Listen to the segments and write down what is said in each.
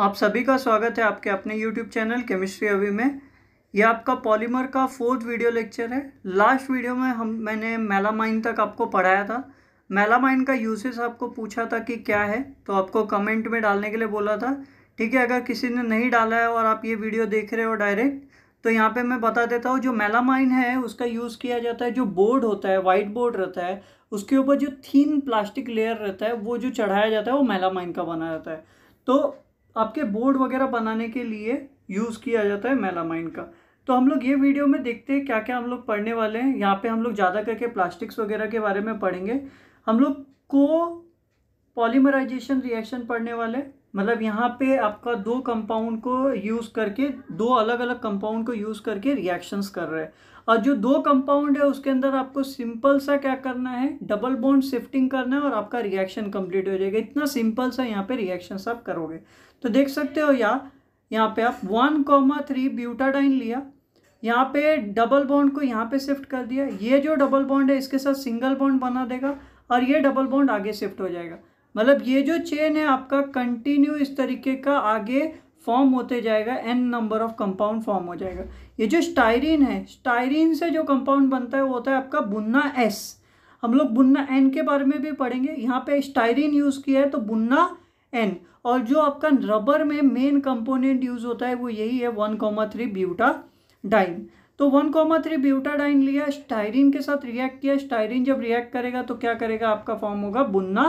आप सभी का स्वागत है आपके अपने यूट्यूब चैनल केमिस्ट्री अभी में यह आपका पॉलीमर का फोर्थ वीडियो लेक्चर है लास्ट वीडियो में हम मैंने मेलामाइन तक आपको पढ़ाया था मेलामाइन का यूसेस आपको पूछा था कि क्या है तो आपको कमेंट में डालने के लिए बोला था ठीक है अगर किसी ने नहीं डाला है और आप ये वीडियो देख रहे हो डायरेक्ट तो यहाँ पर मैं बता देता हूँ जो मेलामाइन है उसका यूज़ किया जाता है जो बोर्ड होता है वाइट बोर्ड रहता है उसके ऊपर जो थीन प्लास्टिक लेयर रहता है वो जो चढ़ाया जाता है वो मेलामाइन का बना रहता है तो आपके बोर्ड वगैरह बनाने के लिए यूज़ किया जाता है मेलामाइन का तो हम लोग ये वीडियो में देखते हैं क्या क्या हम लोग पढ़ने वाले हैं यहाँ पे हम लोग ज़्यादा करके प्लास्टिक्स वगैरह के बारे में पढ़ेंगे हम लोग को पॉलीमराइजेशन रिएक्शन पढ़ने वाले मतलब यहाँ पे आपका दो कंपाउंड को यूज़ करके दो अलग अलग कंपाउंड को यूज़ करके रिएक्शंस कर रहे हैं और जो दो कंपाउंड है उसके अंदर आपको सिंपल सा क्या करना है डबल बॉन्ड शिफ्टिंग करना है और आपका रिएक्शन कंप्लीट हो जाएगा इतना सिंपल सा यहाँ पे रिएक्शन आप करोगे तो देख सकते हो या यहाँ पे आप वन कॉमा थ्री ब्यूटाडाइन लिया यहाँ पे डबल बॉन्ड को यहाँ पे शिफ्ट कर दिया ये जो डबल बॉन्ड है इसके साथ सिंगल बॉन्ड बना देगा और ये डबल बॉन्ड आगे शिफ्ट हो जाएगा मतलब ये जो चेन है आपका कंटिन्यू इस तरीके का आगे फॉर्म होते जाएगा N number of compound form हो जाएगा ये जो स्टायरीन है स्टायरीन से जो कंपाउंड बनता है वो होता है आपका बुन्ना एस हम लोग बुन्ना एन के बारे में भी पढ़ेंगे यहाँ पे स्टायरीन यूज़ किया है तो बुन्ना एन और जो आपका रबर में मेन कंपोनेंट यूज़ होता है वो यही है one comma three butadiene तो one comma three butadiene लिया स्टायरीन के साथ रिएक्ट किया स्टायरीन जब रिएक्ट करेगा तो क्या करेगा आपका फॉर्म होगा बुन्ना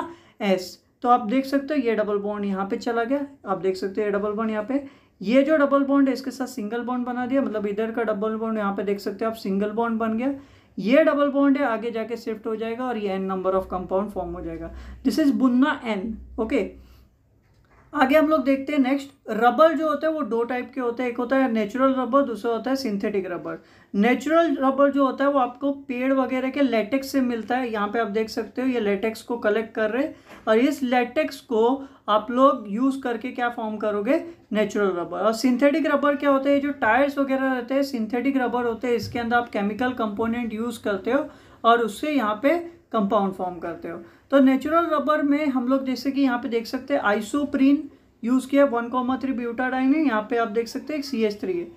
एस तो आप देख सकते हो ये डबल बॉन्ड यहाँ पे चला गया आप देख सकते हो ये डबल बॉन्ड यहाँ पे ये जो डबल बॉन्ड है इसके साथ सिंगल बॉन्ड बना दिया मतलब इधर का डबल बॉन्ड यहाँ पे देख सकते हो आप सिंगल बॉन्ड बन गया ये डबल बॉन्ड है आगे जाके शिफ्ट हो जाएगा और ये N number of compound form हो जाएगा this is buna N okay आगे हम लोग देखते हैं नेक्स्ट रबर जो होता है वो दो टाइप के होते हैं एक होता है नेचुरल रबर दूसरा होता है सिंथेटिक रबर नेचुरल रबर जो होता है वो आपको पेड़ वगैरह के लेटेक्स से मिलता है यहाँ पे आप देख सकते हो ये लेटेक्स को कलेक्ट कर रहे हैं और इस लेटेक्स को आप लोग यूज़ करके क्या फॉर्म करोगे नेचुरल रबर और सिंथेटिक रबर क्या होता है जो टायर्स वगैरह रहते हैं सिंथेटिक रबर होते हैं इसके अंदर आप केमिकल कंपोनेंट यूज़ करते हो और उससे यहाँ पे कंपाउंड फॉर्म करते हो तो नेचुरल रबर में हम लोग जैसे कि यहाँ पे देख सकते हैं आइसोप्रीन यूज़ किया वन कॉमा थ्री ब्यूटाडाइन है यहाँ पे आप देख सकते हैं सी एच थ्री है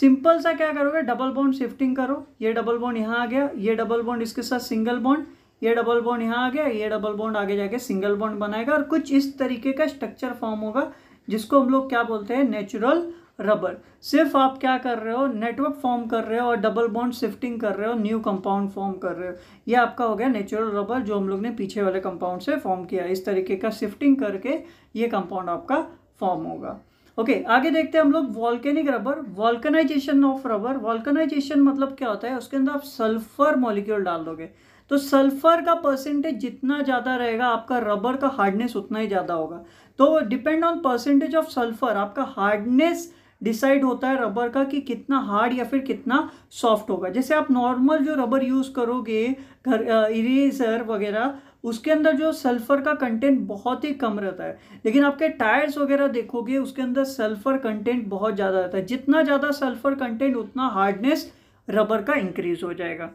सिंपल सा क्या करोगे डबल बॉन्ड शिफ्टिंग करो ये डबल बॉन्ड यहाँ आ गया ये डबल बॉन्ड इसके साथ सिंगल बॉन्ड ये डबल बॉन्ड यहाँ आ गया ये डबल बॉन्ड आगे जाके सिंगल बॉन्ड बनाएगा और कुछ इस तरीके का स्ट्रक्चर फॉर्म होगा जिसको हम लोग क्या बोलते हैं नेचुरल रबर सिर्फ आप क्या कर रहे हो नेटवर्क फॉर्म कर रहे हो और डबल बॉन्ड शिफ्टिंग कर रहे हो न्यू कंपाउंड फॉर्म कर रहे हो ये आपका हो गया नेचुरल रबर जो हम लोग ने पीछे वाले कंपाउंड से फॉर्म किया इस तरीके का शिफ्टिंग करके ये कंपाउंड आपका फॉर्म होगा ओके okay, आगे देखते हैं हम लोग volcanic rubber vulcanization of rubber vulcanization मतलब क्या होता है उसके अंदर आप सल्फर मॉलिक्यूल डाल दोगे तो सल्फर का परसेंटेज जितना ज़्यादा रहेगा आपका रबर का हार्डनेस उतना ही ज़्यादा होगा तो depend on percentage of sulphur आपका हार्डनेस डिसाइड होता है रबर का कि कितना हार्ड या फिर कितना सॉफ्ट होगा जैसे आप नॉर्मल जो रबर यूज़ करोगे घर इरेजर वगैरह उसके अंदर जो सल्फ़र का कंटेंट बहुत ही कम रहता है लेकिन आपके टायर्स वगैरह देखोगे उसके अंदर सल्फ़र कंटेंट बहुत ज़्यादा रहता है जितना ज़्यादा सल्फ़र कंटेंट उतना हार्डनेस रबर का इंक्रीज़ हो जाएगा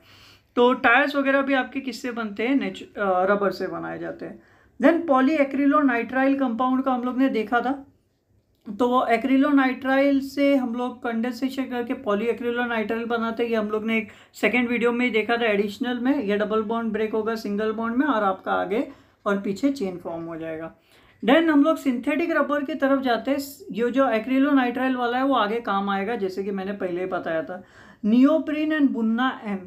तो टायर्स वगैरह भी आपके किससे बनते हैं रबर से बनाए जाते हैं then poly acrylonitrile compound का हम लोग ने देखा था तो वो एक्रिलोनाइट्राइल से हम लोग कंडेंसेशन करके पॉली एक्रिलोनाइट्राइल बनाते हैं ये हम लोग ने एक सेकेंड वीडियो में देखा था एडिशनल में ये डबल बॉन्ड ब्रेक होगा सिंगल बॉन्ड में और आपका आगे और पीछे चेन फॉर्म हो जाएगा देन हम लोग सिंथेटिक रबर की तरफ जाते हैं ये जो नाइट्राइल वाला है वो आगे काम आएगा जैसे कि मैंने पहले ही बताया था neoprene and buna M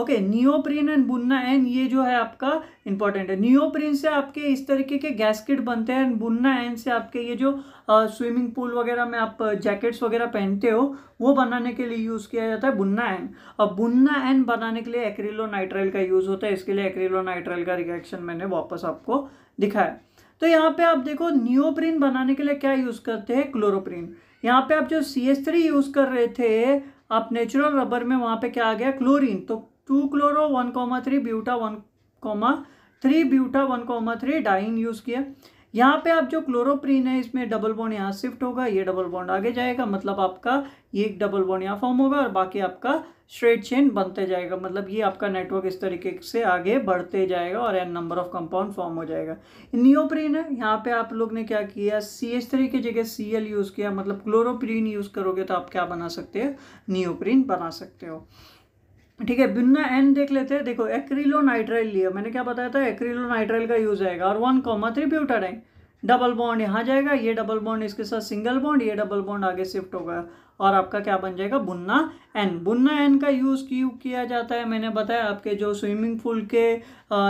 okay neoprene and buna N ये जो है आपका इंपॉर्टेंट है नियोप्रिन से आपके इस तरीके के गैसकेट बनते हैं एंड बुनना एन से आपके ये जो स्विमिंग पूल वगैरह में आप जैकेट्स वगैरह पहनते हो वो बनाने के लिए यूज़ किया जाता है बुनना एन अब बुनना एन बनाने के लिए एक्रिलो नाइट्राइल का यूज़ होता है इसके लिए नाइट्राइल का रिएक्शन मैंने वापस आपको दिखाया तो यहाँ पे आप देखो नियोप्रिन बनाने के लिए क्या यूज़ करते हैं क्लोरोप्रिन यहाँ पे आप जो सी एस थ्री यूज़ कर रहे थे आप नेचुरल रबर में वहाँ पे क्या आ गया क्लोरीन तो two chloro one comma three buta one comma three buta one comma three diene use किया यहाँ पे आप जो क्लोरोप्रीन है इसमें डबल बॉन्ड यहाँ शिफ्ट होगा ये डबल बॉन्ड आगे जाएगा मतलब आपका ये एक डबल बॉन्ड यहाँ फॉर्म होगा और बाकी आपका स्ट्रेट चेन बनते जाएगा मतलब ये आपका नेटवर्क इस तरीके से आगे बढ़ते जाएगा और N number of compound form हो जाएगा नियोप्रीन है यहाँ पे आप लोग ने क्या किया सी एच थ्री की जगह सी एल यूज़ किया मतलब क्लोरोप्रीन यूज़ करोगे तो आप क्या बना सकते हो नियोप्रीन बना सकते हो ठीक है बिना एन देख लेते हैं देखो नाइट्राइल लिया मैंने क्या बताया था नाइट्राइल का यूज आएगा और वन कॉमा थ्री है डबल बॉन्ड यहाँ जाएगा ये डबल बॉन्ड इसके साथ सिंगल बॉन्ड ये डबल बॉन्ड आगे शिफ्ट होगा और आपका क्या बन जाएगा बुन्ना एन बुन्ना एन का यूज़ क्यों किया जाता है मैंने बताया आपके जो स्विमिंग पूल के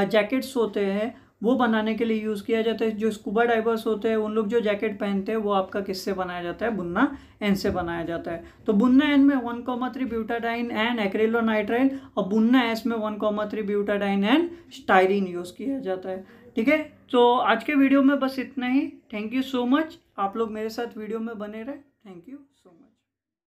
जैकेट्स होते हैं वो बनाने के लिए यूज़ किया जाता है जो स्कूबा डाइवर्स होते हैं उन लोग जो जैकेट पहनते हैं वो आपका किससे बनाया जाता है बुन्ना एन से बनाया जाता है तो बुन्ना एन में one comma three butadiene and nitrile और बुन्ना एस में one comma three butadiene and styrene use किया जाता है ठीक है तो आज के वीडियो में बस इतना ही थैंक यू सो मच आप लोग मेरे साथ वीडियो में बने रहे थैंक यू सो मच